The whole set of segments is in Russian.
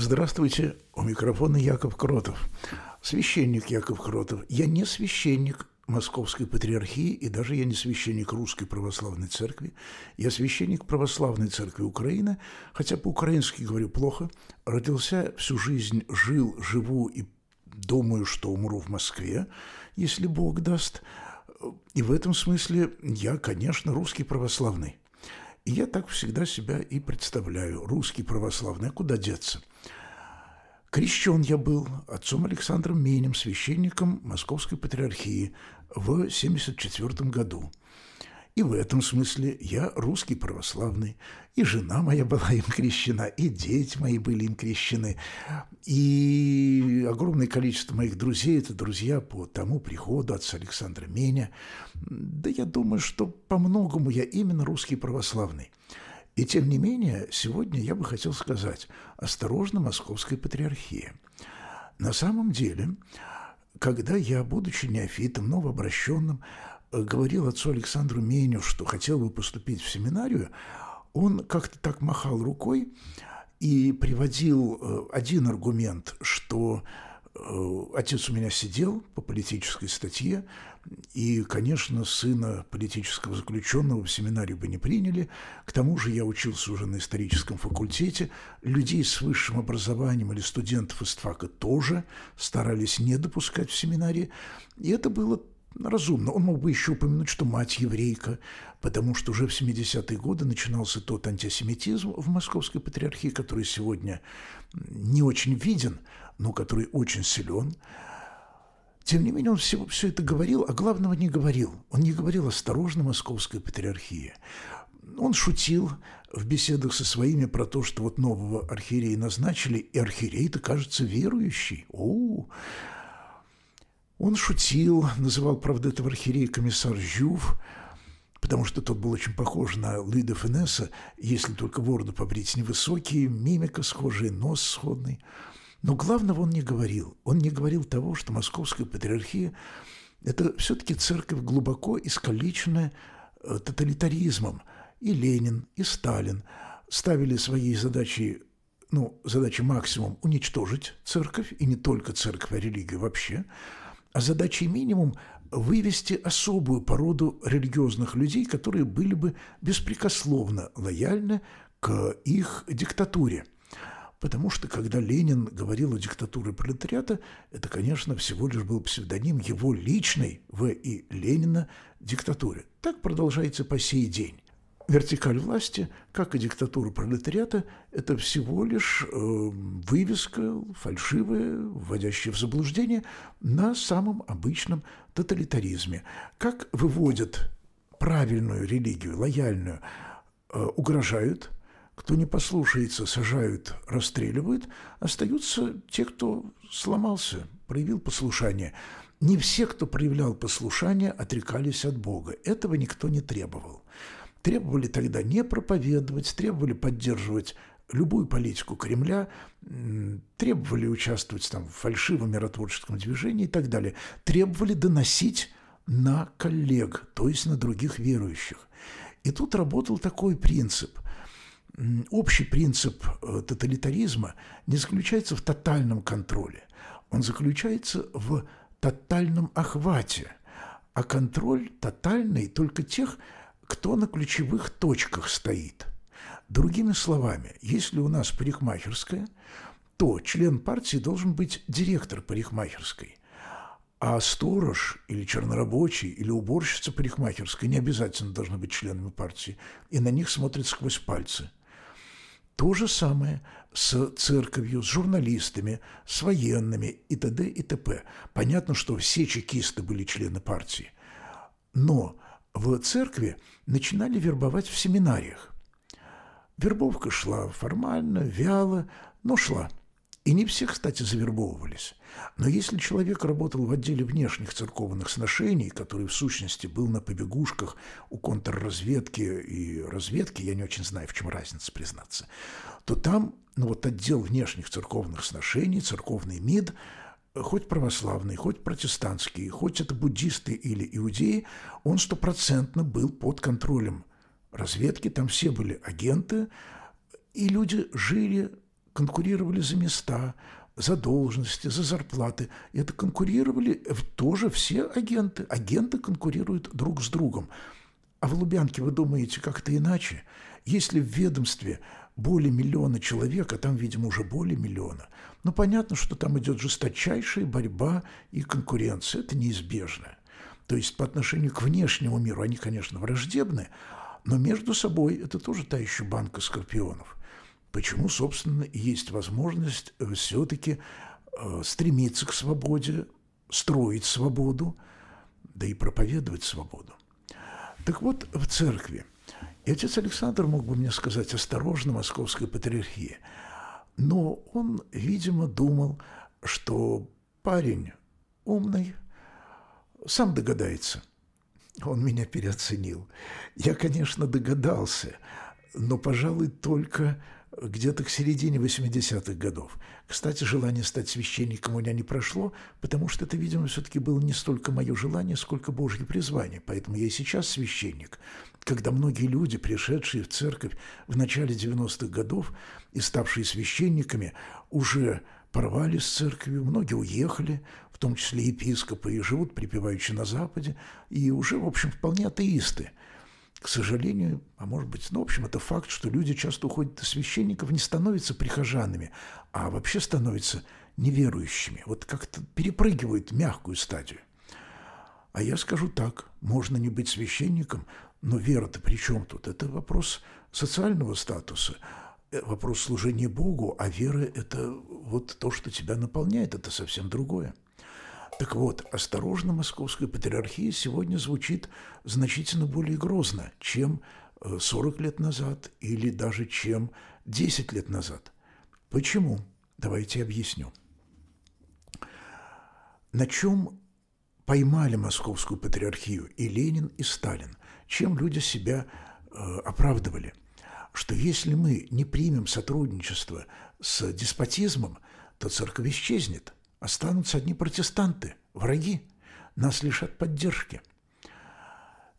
Здравствуйте, у микрофона Яков Кротов. Священник Яков Кротов. Я не священник Московской Патриархии, и даже я не священник Русской Православной Церкви. Я священник Православной Церкви Украины, хотя по-украински говорю плохо. Родился всю жизнь, жил, живу и думаю, что умру в Москве, если Бог даст. И в этом смысле я, конечно, русский православный. И я так всегда себя и представляю. Русский православный, а куда деться – Крещен я был отцом Александром Менем, священником Московской Патриархии в 1974 году. И в этом смысле я русский православный, и жена моя была им крещена, и дети мои были им крещены, и огромное количество моих друзей – это друзья по тому приходу отца Александра Меня. Да я думаю, что по-многому я именно русский православный. И тем не менее, сегодня я бы хотел сказать осторожно московской патриархии. На самом деле, когда я, будучи неофитом, новообращенным, э, говорил отцу Александру Меню, что хотел бы поступить в семинарию, он как-то так махал рукой и приводил э, один аргумент, что э, отец у меня сидел по политической статье, и, конечно, сына политического заключенного в семинарию бы не приняли. К тому же я учился уже на историческом факультете. Людей с высшим образованием или студентов из ТФАКа тоже старались не допускать в семинарии. И это было разумно. Он мог бы еще упомянуть, что мать еврейка, потому что уже в 70-е годы начинался тот антисемитизм в Московской патриархии, который сегодня не очень виден, но который очень силен. Тем не менее, он все, все это говорил, а главного не говорил. Он не говорил осторожно московской патриархии. Он шутил в беседах со своими про то, что вот нового архиерея назначили, и архиерей-то кажется верующий. О, он шутил, называл, правда, этого архиерея комиссар Жюв, потому что тот был очень похож на Луи Фенеса, если только бороду побрить невысокие, мимика схожая, нос сходный – но главного он не говорил. Он не говорил того, что Московская патриархия – это все-таки церковь глубоко искалеченная э, тоталитаризмом. И Ленин, и Сталин ставили своей задачей, ну, задачей максимум – уничтожить церковь, и не только церковь, а религию вообще, а задачей минимум – вывести особую породу религиозных людей, которые были бы беспрекословно лояльны к их диктатуре – Потому что, когда Ленин говорил о диктатуре пролетариата, это, конечно, всего лишь был псевдоним его личной В.И. Ленина диктатуры. Так продолжается по сей день. Вертикаль власти, как и диктатура пролетариата, это всего лишь э, вывеска фальшивая, вводящая в заблуждение на самом обычном тоталитаризме. Как выводят правильную религию, лояльную, э, угрожают – кто не послушается, сажают, расстреливают. Остаются те, кто сломался, проявил послушание. Не все, кто проявлял послушание, отрекались от Бога. Этого никто не требовал. Требовали тогда не проповедовать, требовали поддерживать любую политику Кремля, требовали участвовать там, в фальшивом миротворческом движении и так далее, требовали доносить на коллег, то есть на других верующих. И тут работал такой принцип общий принцип э, тоталитаризма не заключается в тотальном контроле, он заключается в тотальном охвате, а контроль тотальный только тех, кто на ключевых точках стоит. Другими словами, если у нас парикмахерская, то член партии должен быть директор парикмахерской, а сторож или чернорабочий или уборщица парикмахерской не обязательно должны быть членами партии, и на них смотрят сквозь пальцы – то же самое с церковью, с журналистами, с военными и т.д. и т.п. Понятно, что все чекисты были члены партии. Но в церкви начинали вербовать в семинариях. Вербовка шла формально, вяло, но шла – и не все, кстати, завербовывались. Но если человек работал в отделе внешних церковных сношений, который в сущности был на побегушках у контрразведки и разведки, я не очень знаю, в чем разница, признаться, то там, ну вот отдел внешних церковных сношений, церковный МИД, хоть православный, хоть протестантский, хоть это буддисты или иудеи, он стопроцентно был под контролем разведки, там все были агенты, и люди жили конкурировали за места, за должности, за зарплаты. Это конкурировали тоже все агенты. Агенты конкурируют друг с другом. А в Лубянке вы думаете как-то иначе? Если в ведомстве более миллиона человек, а там, видимо, уже более миллиона, ну, понятно, что там идет жесточайшая борьба и конкуренция. Это неизбежно. То есть по отношению к внешнему миру они, конечно, враждебны, но между собой это тоже та еще банка скорпионов почему, собственно, есть возможность э, все-таки э, стремиться к свободе, строить свободу, да и проповедовать свободу. Так вот, в церкви. И отец Александр мог бы мне сказать осторожно московской патриархии, но он, видимо, думал, что парень умный, сам догадается. Он меня переоценил. Я, конечно, догадался, но, пожалуй, только где-то к середине 80-х годов. Кстати, желание стать священником у меня не прошло, потому что это, видимо, все-таки было не столько мое желание, сколько Божье призвание. Поэтому я и сейчас священник. Когда многие люди, пришедшие в церковь в начале 90-х годов и ставшие священниками, уже порвали с церковью, многие уехали, в том числе епископы, и живут припеваючи на Западе, и уже, в общем, вполне атеисты – к сожалению, а может быть, ну, в общем, это факт, что люди часто уходят из священников, не становятся прихожанами, а вообще становятся неверующими. Вот как-то перепрыгивают мягкую стадию. А я скажу так, можно не быть священником, но вера-то при чем тут? Это вопрос социального статуса, э, вопрос служения Богу, а вера – это вот то, что тебя наполняет, это совсем другое. Так вот, осторожно московская патриархия сегодня звучит значительно более грозно, чем 40 э, лет назад или даже чем 10 лет назад. Почему? Давайте объясню. На чем поймали московскую патриархию и Ленин, и Сталин? Чем люди себя э, оправдывали? Что если мы не примем сотрудничество с деспотизмом, то церковь исчезнет – Останутся одни протестанты, враги. Нас лишат поддержки.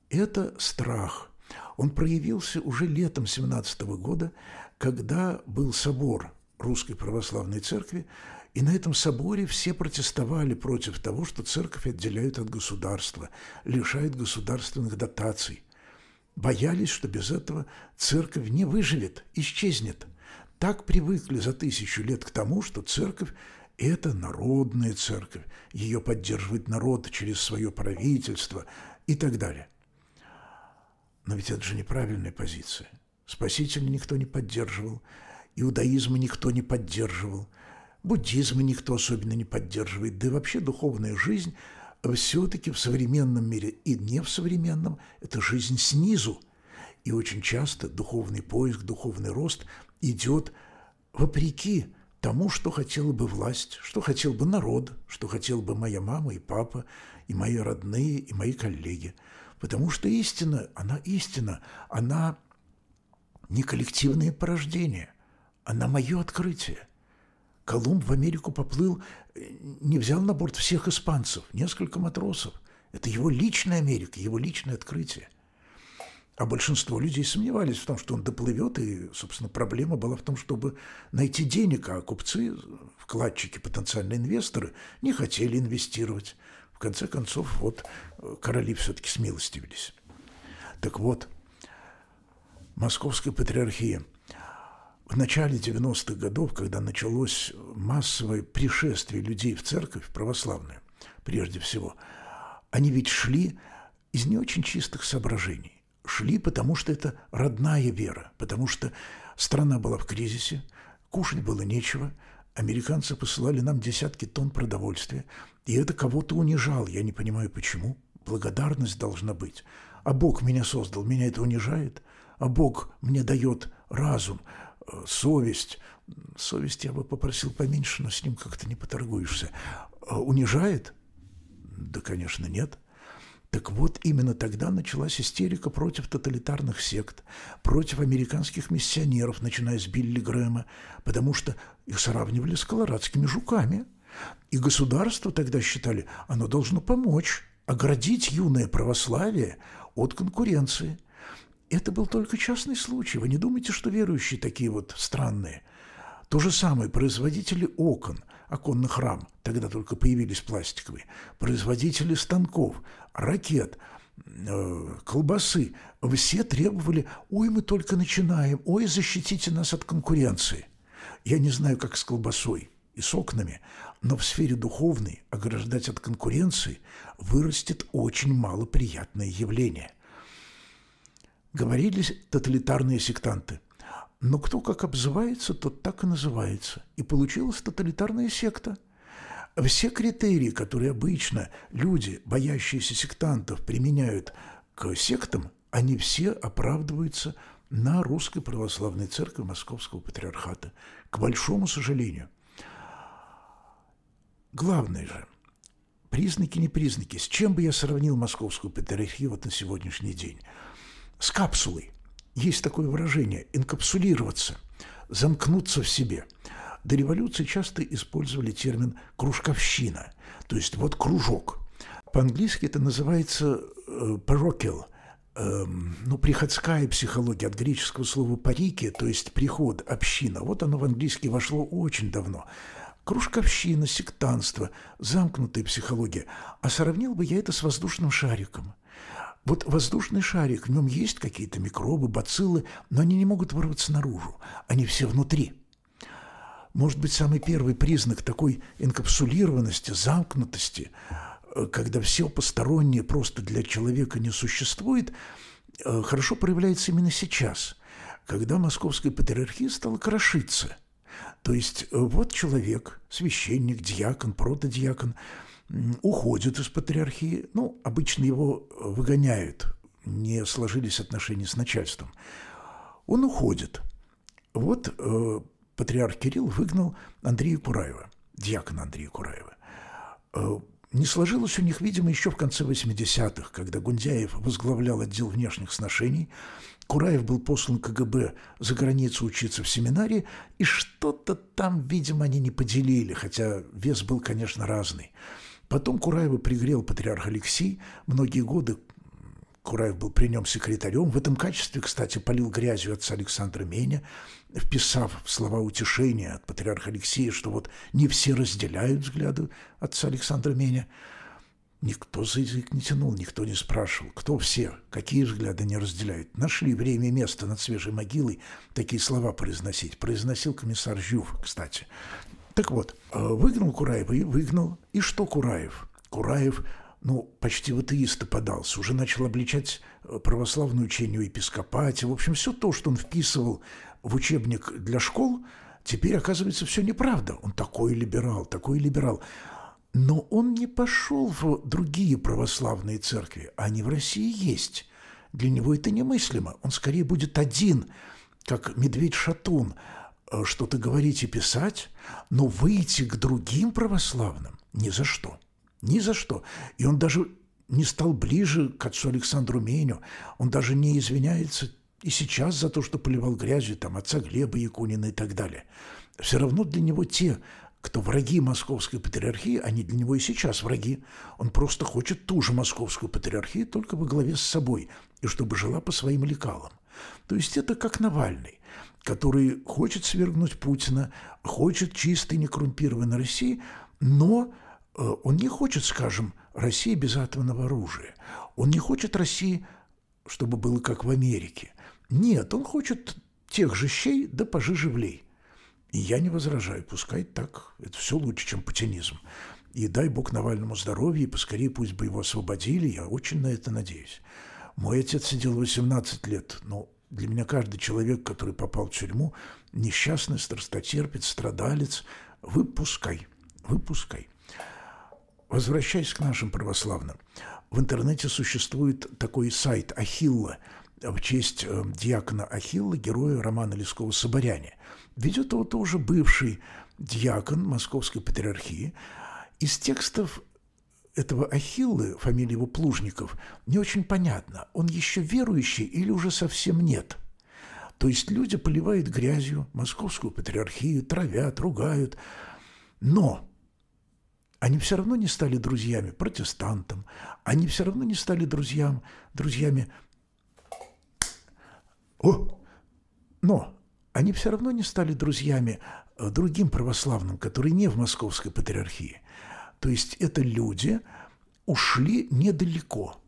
Это страх. Он проявился уже летом 17 года, когда был собор Русской Православной Церкви, и на этом соборе все протестовали против того, что церковь отделяют от государства, лишают государственных дотаций. Боялись, что без этого церковь не выживет, исчезнет. Так привыкли за тысячу лет к тому, что церковь это народная церковь, ее поддерживает народ через свое правительство и так далее. Но ведь это же неправильная позиция. Спасителя никто не поддерживал, иудаизма никто не поддерживал, буддизма никто особенно не поддерживает, да и вообще духовная жизнь все-таки в современном мире и не в современном – это жизнь снизу. И очень часто духовный поиск, духовный рост идет вопреки тому, что хотела бы власть, что хотел бы народ, что хотел бы моя мама и папа, и мои родные, и мои коллеги. Потому что истина, она истина, она не коллективное порождение, она мое открытие. Колумб в Америку поплыл, не взял на борт всех испанцев, несколько матросов. Это его личная Америка, его личное открытие – а большинство людей сомневались в том, что он доплывет, и, собственно, проблема была в том, чтобы найти денег, а купцы, вкладчики, потенциальные инвесторы не хотели инвестировать. В конце концов, вот э, короли все-таки смилостивились. Так вот, Московская патриархия в начале 90-х годов, когда началось массовое пришествие людей в церковь православную, прежде всего, они ведь шли из не очень чистых соображений шли, потому что это родная вера, потому что страна была в кризисе, кушать было нечего, американцы посылали нам десятки тонн продовольствия, и это кого-то унижало, я не понимаю почему. Благодарность должна быть. А Бог меня создал, меня это унижает, а Бог мне дает разум, э, совесть. Совесть я бы попросил поменьше, но с ним как-то не поторгуешься. Э, унижает? Да, конечно, нет. – так вот, именно тогда началась истерика против тоталитарных сект, против американских миссионеров, начиная с Билли Грэма, потому что их сравнивали с колорадскими жуками. И государство тогда считали, оно должно помочь, оградить юное православие от конкуренции. Это был только частный случай. Вы не думайте, что верующие такие вот странные. То же самое производители окон – оконных рам, тогда только появились пластиковые, производители станков, ракет, э, колбасы, все требовали «Ой, мы только начинаем, ой, защитите нас от конкуренции». Я не знаю, как с колбасой и с окнами, но в сфере духовной ограждать от конкуренции вырастет очень малоприятное явление. Говорились тоталитарные сектанты – но кто как обзывается, тот так и называется. И получилась тоталитарная секта. Все критерии, которые обычно люди, боящиеся сектантов, применяют к сектам, они все оправдываются на Русской Православной Церкви Московского Патриархата, к большому сожалению. Главное же, признаки не признаки, с чем бы я сравнил Московскую Патриархию вот на сегодняшний день? С капсулой – есть такое выражение – инкапсулироваться, замкнуться в себе. До революции часто использовали термин «кружковщина», то есть вот кружок. По-английски это называется э, parochial эм, – ну, приходская психология, от греческого слова «парики», то есть приход, община. Вот оно в английский вошло очень давно. Кружковщина, сектанство, замкнутая психология. А сравнил бы я это с воздушным шариком. Вот воздушный шарик, в нем есть какие-то микробы, бациллы, но они не могут вырваться наружу, они все внутри. Может быть, самый первый признак такой инкапсулированности, замкнутости, э, когда все постороннее просто для человека не существует, э, хорошо проявляется именно сейчас, когда московская патриархия стала крошиться. То есть э, вот человек, священник, диакон, протодиакон – уходит из патриархии. Ну, обычно его э, выгоняют, не сложились отношения с начальством. Он уходит. Вот э, патриарх Кирилл выгнал Андрея Кураева, дьякона Андрея Кураева. Э, не сложилось у них, видимо, еще в конце 80-х, когда Гундяев возглавлял отдел внешних сношений, Кураев был послан КГБ за границу учиться в семинарии, и что-то там, видимо, они не поделили, хотя вес был, конечно, разный. Потом Кураева пригрел патриарх Алексей. Многие годы Кураев был при нем секретарем. В этом качестве, кстати, полил грязью отца Александра Меня, вписав слова утешения от патриарха Алексея, что вот не все разделяют взгляды отца Александра Меня. Никто за язык не тянул, никто не спрашивал, кто все, какие взгляды не разделяют. Нашли время и место над свежей могилой такие слова произносить. Произносил комиссар Жюв, кстати, так вот, э, выгнал Кураев и выгнал. И что Кураев? Кураев ну, почти в атеиста подался, уже начал обличать э, православную учению епископате. В общем, все то, что он вписывал в учебник для школ, теперь, оказывается, все неправда. Он такой либерал, такой либерал. Но он не пошел в другие православные церкви, они в России есть. Для него это немыслимо. Он скорее будет один, как медведь-шатун, э, что-то говорить и писать, но выйти к другим православным ни за что. Ни за что. И он даже не стал ближе к отцу Александру Меню. Он даже не извиняется и сейчас за то, что поливал грязью там отца Глеба Якунина и так далее. Все равно для него те, кто враги московской патриархии, они для него и сейчас враги. Он просто хочет ту же московскую патриархию, только во главе с собой, и чтобы жила по своим лекалам. То есть это как Навальный который хочет свергнуть Путина, хочет чистой, некоррумпированной России, но э, он не хочет, скажем, России без атомного оружия. Он не хочет России, чтобы было как в Америке. Нет, он хочет тех же щей да пожиже влей. И я не возражаю, пускай так, это все лучше, чем путинизм. И дай бог Навальному здоровья, и поскорее пусть бы его освободили, я очень на это надеюсь. Мой отец сидел 18 лет, но для меня каждый человек, который попал в тюрьму, несчастный, страстотерпец, страдалец, выпускай, выпускай. Возвращаясь к нашим православным, в интернете существует такой сайт «Ахилла», в честь э, диакона Ахилла, героя романа Лескова «Соборяне». Ведет его тоже бывший диакон Московской патриархии. Из текстов этого Ахиллы, фамилии его Плужников, не очень понятно, он еще верующий или уже совсем нет. То есть люди поливают грязью московскую патриархию, травят, ругают, но они все равно не стали друзьями протестантам, они все равно не стали друзьям, друзьями... О! Но они все равно не стали друзьями э, другим православным, которые не в московской патриархии – то есть это люди ушли недалеко.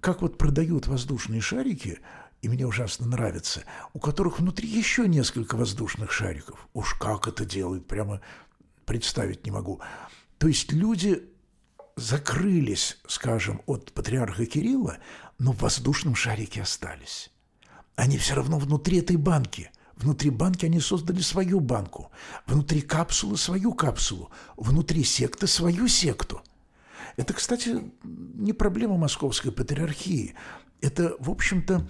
Как вот продают воздушные шарики, и мне ужасно нравится, у которых внутри еще несколько воздушных шариков. Уж как это делают, прямо представить не могу. То есть люди закрылись, скажем, от патриарха Кирилла, но в воздушном шарике остались. Они все равно внутри этой банки – Внутри банки они создали свою банку, внутри капсулы свою капсулу, внутри секты свою секту. Это, кстати, не проблема московской патриархии. Это, в общем-то,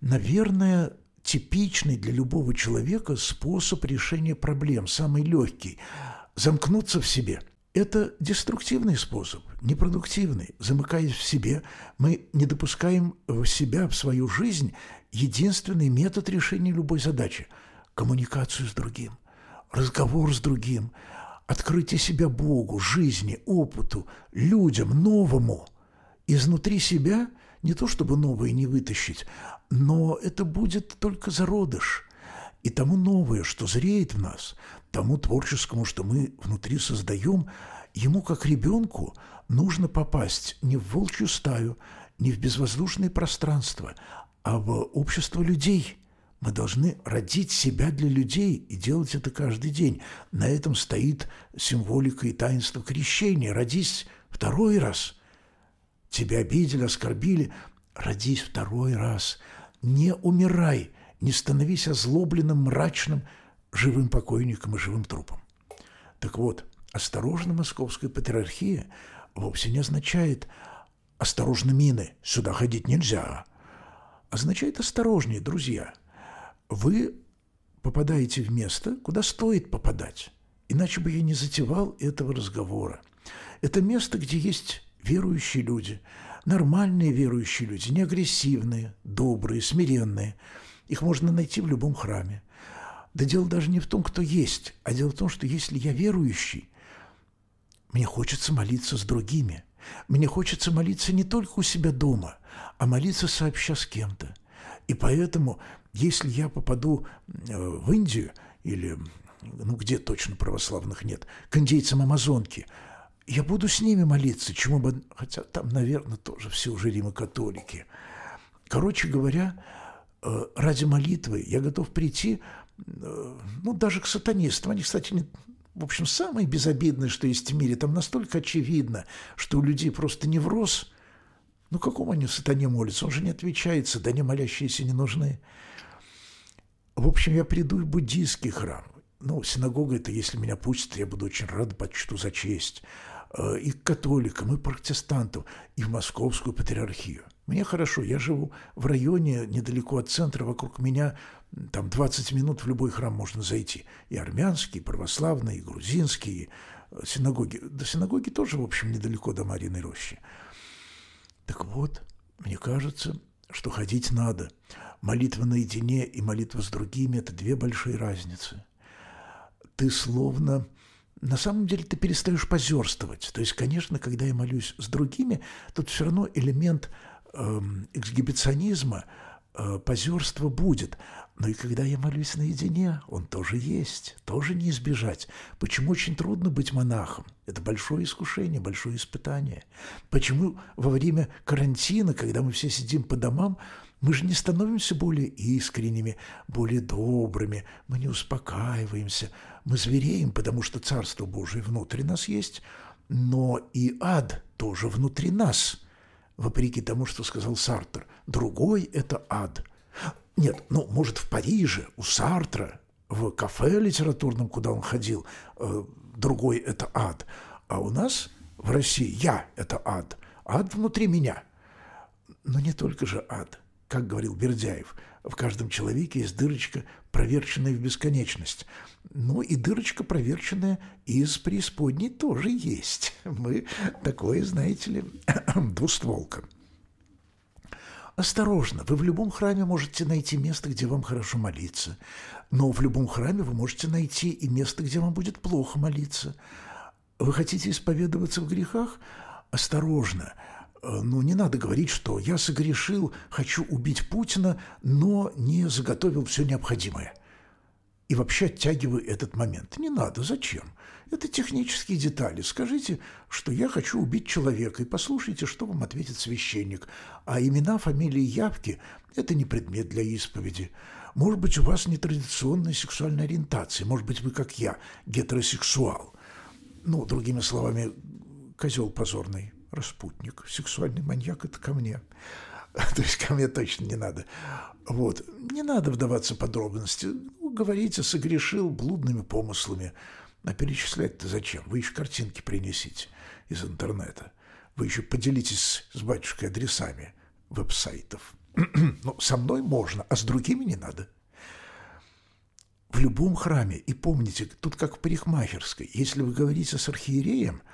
наверное, типичный для любого человека способ решения проблем, самый легкий. Замкнуться в себе – это деструктивный способ, непродуктивный. Замыкаясь в себе, мы не допускаем в себя, в свою жизнь единственный метод решения любой задачи – коммуникацию с другим, разговор с другим, открытие себя Богу, жизни, опыту, людям, новому, изнутри себя – не то чтобы новое не вытащить, но это будет только зародыш. И тому новое, что зреет в нас, тому творческому, что мы внутри создаем, ему, как ребенку, нужно попасть не в волчью стаю, не в безвоздушное пространство, об а обществе людей. Мы должны родить себя для людей и делать это каждый день. На этом стоит символика и таинство крещения. Родись второй раз. Тебя обидели, оскорбили. Родись второй раз. Не умирай, не становись озлобленным, мрачным, живым покойником и живым трупом. Так вот, осторожно московская патриархия вовсе не означает «осторожно мины, сюда ходить нельзя», означает «осторожнее, друзья». Вы попадаете в место, куда стоит попадать. Иначе бы я не затевал этого разговора. Это место, где есть верующие люди, нормальные верующие люди, не агрессивные, добрые, смиренные. Их можно найти в любом храме. Да дело даже не в том, кто есть, а дело в том, что если я верующий, мне хочется молиться с другими. Мне хочется молиться не только у себя дома – а молиться сообща с кем-то. И поэтому, если я попаду э, в Индию или ну где точно православных нет, к индейцам Амазонки, я буду с ними молиться, чему бы... Хотя там, наверное, тоже все уже католики Короче говоря, э, ради молитвы я готов прийти, э, ну, даже к сатанистам. Они, кстати, не, в общем, самое безобидное, что есть в мире. Там настолько очевидно, что у людей просто невроз, ну, какому они сатане молятся? Он же не отвечает, сатане молящиеся не нужны. В общем, я приду в буддийский храм. Ну, синагога – это если меня пустят, я буду очень рад, почту за честь. Э, и к католикам, и протестантам, и в московскую патриархию. Мне хорошо, я живу в районе недалеко от центра, вокруг меня там 20 минут в любой храм можно зайти. И армянский, и православный, и грузинский, и э, синагоги. До синагоги тоже, в общем, недалеко до Мариной рощи. Так вот, мне кажется, что ходить надо. Молитва наедине и молитва с другими – это две большие разницы. Ты словно на самом деле ты перестаешь позерствовать. То есть, конечно, когда я молюсь с другими, тут все равно элемент э, эксгибиционизма, э, позерства будет. Но ну и когда я молюсь наедине, он тоже есть, тоже не избежать. Почему очень трудно быть монахом? Это большое искушение, большое испытание. Почему во время карантина, когда мы все сидим по домам, мы же не становимся более искренними, более добрыми, мы не успокаиваемся, мы звереем, потому что Царство Божие внутри нас есть, но и ад тоже внутри нас, вопреки тому, что сказал Сартер. Другой – это ад – нет, ну, может, в Париже, у Сартра, в кафе литературном, куда он ходил, э, другой – это ад. А у нас в России я – это ад. Ад внутри меня. Но не только же ад. Как говорил Бердяев, в каждом человеке есть дырочка, проверченная в бесконечность. Ну и дырочка, проверченная из преисподней, тоже есть. Мы такое, знаете ли, двустволка. Осторожно, вы в любом храме можете найти место, где вам хорошо молиться, но в любом храме вы можете найти и место, где вам будет плохо молиться. Вы хотите исповедоваться в грехах? Осторожно, э, ну, не надо говорить, что я согрешил, хочу убить Путина, но не заготовил все необходимое. И вообще оттягиваю этот момент. Не надо, зачем? Это технические детали. Скажите, что я хочу убить человека, и послушайте, что вам ответит священник. А имена, фамилии, явки – это не предмет для исповеди. Может быть, у вас нетрадиционная сексуальная ориентация. Может быть, вы, как я, гетеросексуал. Ну, другими словами, козел позорный, распутник, сексуальный маньяк – это ко мне. То есть ко мне точно не надо. Вот. Не надо вдаваться в подробности. говорите, согрешил блудными помыслами – а перечислять-то зачем? Вы еще картинки принесите из интернета. Вы еще поделитесь с батюшкой адресами веб-сайтов. Но ну, со мной можно, а с другими не надо. В любом храме, и помните, тут как в парикмахерской, если вы говорите с архиереем –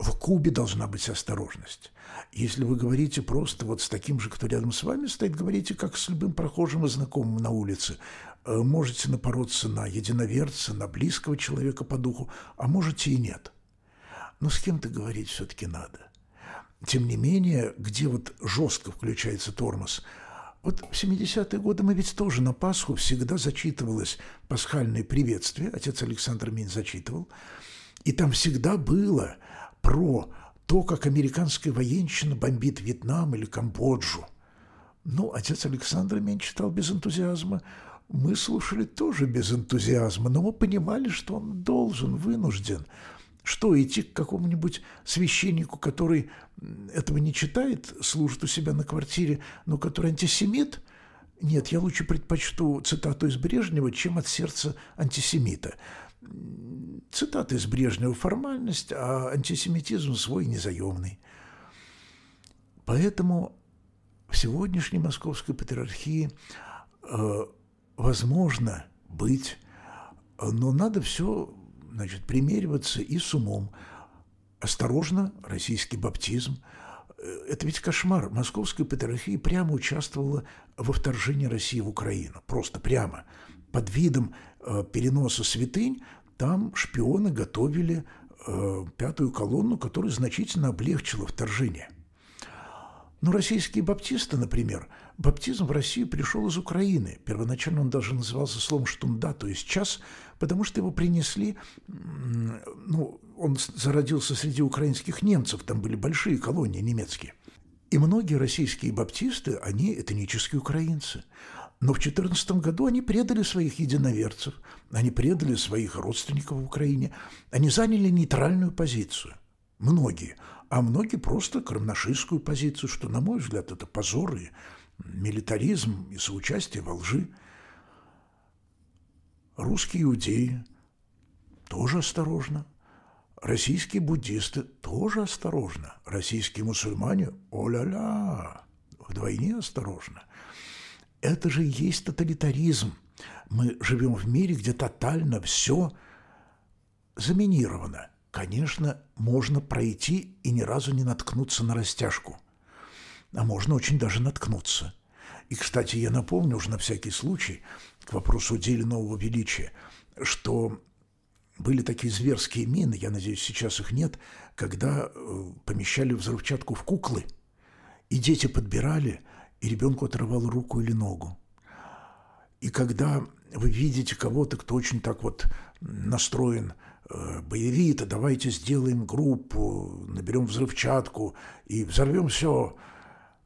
в Кубе должна быть осторожность. Если вы говорите просто вот с таким же, кто рядом с вами стоит, говорите как с любым прохожим и знакомым на улице. Э, можете напороться на единоверца, на близкого человека по духу, а можете и нет. Но с кем-то говорить все-таки надо. Тем не менее, где вот жестко включается тормоз – вот в 70-е годы мы ведь тоже на Пасху всегда зачитывалось пасхальное приветствие, отец Александр Мин зачитывал, и там всегда было – про то, как американская военщина бомбит Вьетнам или Камбоджу. Ну, отец Александр Мен читал без энтузиазма. Мы слушали тоже без энтузиазма, но мы понимали, что он должен, вынужден. Что, идти к какому-нибудь священнику, который этого не читает, служит у себя на квартире, но который антисемит? Нет, я лучше предпочту цитату из Брежнева, чем от сердца антисемита. Цитата из Брежнева «Формальность, а антисемитизм свой незаемный». Поэтому в сегодняшней московской патриархии э, возможно быть, но надо все значит, примериваться и с умом. Осторожно, российский баптизм. Э, это ведь кошмар. Московская патриархия прямо участвовала во вторжении России в Украину. Просто прямо. Под видом Э, переноса святынь, там шпионы готовили э, пятую колонну, которая значительно облегчила вторжение. Но ну, российские баптисты, например, баптизм в Россию пришел из Украины. Первоначально он даже назывался словом «штунда», то есть «час», потому что его принесли, ну, он зародился среди украинских немцев, там были большие колонии немецкие. И многие российские баптисты, они этнические украинцы. Но в 2014 году они предали своих единоверцев, они предали своих родственников в Украине, они заняли нейтральную позицию. Многие. А многие просто кромнашистскую позицию, что, на мой взгляд, это позор и милитаризм и соучастие во лжи. Русские иудеи тоже осторожно. Российские буддисты тоже осторожно. Российские мусульмане – о-ля-ля, вдвойне осторожно. Это же и есть тоталитаризм. Мы живем в мире, где тотально все заминировано. Конечно, можно пройти и ни разу не наткнуться на растяжку. А можно очень даже наткнуться. И, кстати, я напомню уже на всякий случай, к вопросу деле нового величия, что были такие зверские мины, я надеюсь, сейчас их нет, когда э, помещали взрывчатку в куклы, и дети подбирали – и ребенку оторвал руку или ногу. И когда вы видите кого-то, кто очень так вот настроен э, боевито, давайте сделаем группу, наберем взрывчатку и взорвем все.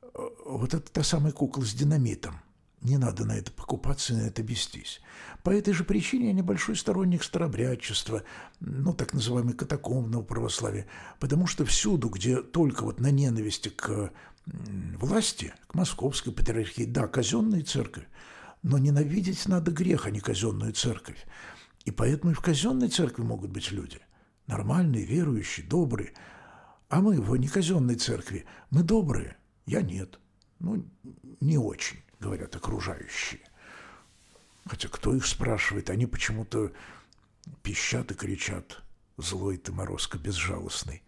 Э, вот это та самая кукла с динамитом. Не надо на это покупаться и на это вестись. По этой же причине я небольшой сторонник старобрядчества, ну, так называемой катакомбного православия, потому что всюду, где только вот на ненависти к власти, к московской патриархии, да, казенная церковь, но ненавидеть надо грех, а не казенную церковь. И поэтому и в казенной церкви могут быть люди. Нормальные, верующие, добрые. А мы в не казенной церкви. Мы добрые. Я нет. Ну, не очень, говорят окружающие. Хотя кто их спрашивает? Они почему-то пищат и кричат. Злой ты, морозко, безжалостный.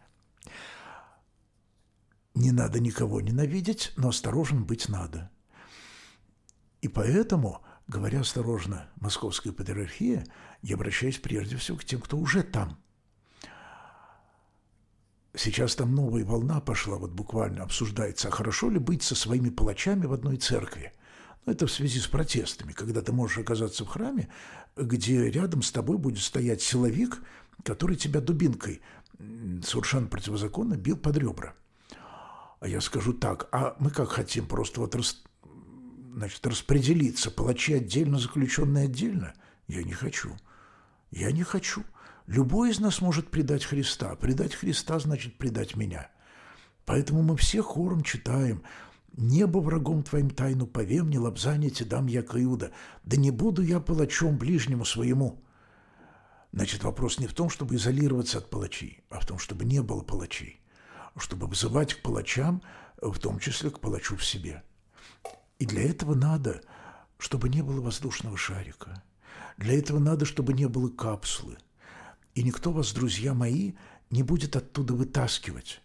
Не надо никого ненавидеть, но осторожен быть надо. И поэтому, говоря осторожно, московская патриархия, я обращаюсь прежде всего к тем, кто уже там. Сейчас там новая волна пошла, вот буквально обсуждается, а хорошо ли быть со своими палачами в одной церкви ну, – но это в связи с протестами, когда ты можешь оказаться в храме, где рядом с тобой будет стоять силовик, который тебя дубинкой совершенно противозаконно бил под ребра. А я скажу так, а мы как хотим просто вот рас, значит, распределиться, палачи отдельно, заключенные отдельно? Я не хочу. Я не хочу. Любой из нас может предать Христа. Предать Христа значит предать меня. Поэтому мы все хором читаем «Небо врагом твоим тайну повем, не лапзанье те дам я Иуда. Да не буду я палачом ближнему своему». Значит, вопрос не в том, чтобы изолироваться от палачей, а в том, чтобы не было палачей чтобы вызывать к палачам, э, в том числе к палачу в себе. И для этого надо, чтобы не было воздушного шарика. Для этого надо, чтобы не было капсулы. И никто вас, друзья мои, не будет оттуда вытаскивать.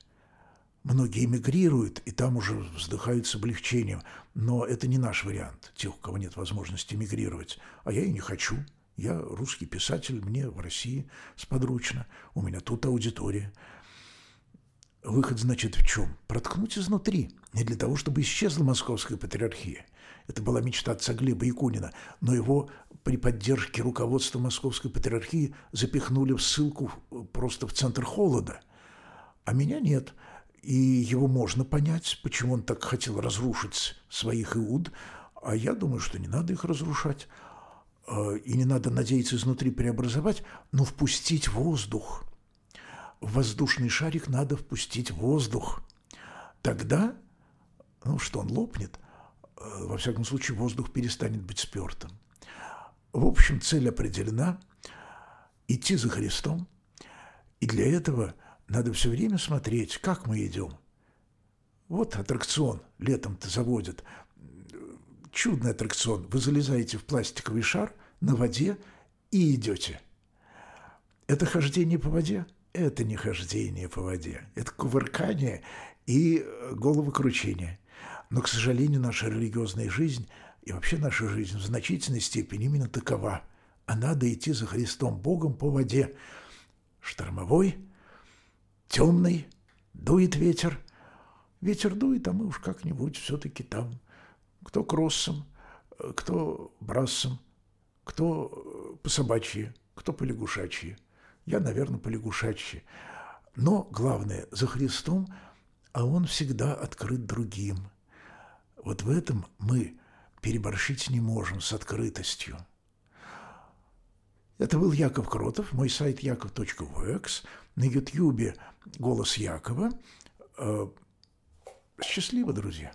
Многие эмигрируют, и там уже вздыхают с облегчением. Но это не наш вариант, тех, у кого нет возможности эмигрировать. А я и не хочу. Я русский писатель, мне в России сподручно. У меня тут аудитория. Выход, значит, в чем? Проткнуть изнутри. Не для того, чтобы исчезла московская патриархия. Это была мечта отца Глеба Якунина, но его при поддержке руководства московской патриархии запихнули в ссылку просто в центр холода. А меня нет. И его можно понять, почему он так хотел разрушить своих иуд, а я думаю, что не надо их разрушать. Э, и не надо надеяться изнутри преобразовать, но впустить воздух – в воздушный шарик надо впустить воздух. Тогда, ну что, он лопнет, э, во всяком случае воздух перестанет быть спертым. В общем, цель определена – идти за Христом, и для этого надо все время смотреть, как мы идем. Вот аттракцион летом-то заводят. Чудный аттракцион. Вы залезаете в пластиковый шар на воде и идете. Это хождение по воде – это не хождение по воде, это кувыркание и э, головокручение. Но, к сожалению, наша религиозная жизнь и вообще наша жизнь в значительной степени именно такова. А надо идти за Христом Богом по воде. Штормовой, темный, дует ветер. Ветер дует, а мы уж как-нибудь все-таки там. Кто кроссом, э, кто брасом, кто э, по собачьи, кто по лягушачьи – я, наверное, полягушачье. Но главное, за Христом, а он всегда открыт другим. Вот в этом мы переборщить не можем с открытостью. Это был Яков Кротов, мой сайт yakov.works, на Ютьюбе «Голос Якова». Э, счастливо, друзья!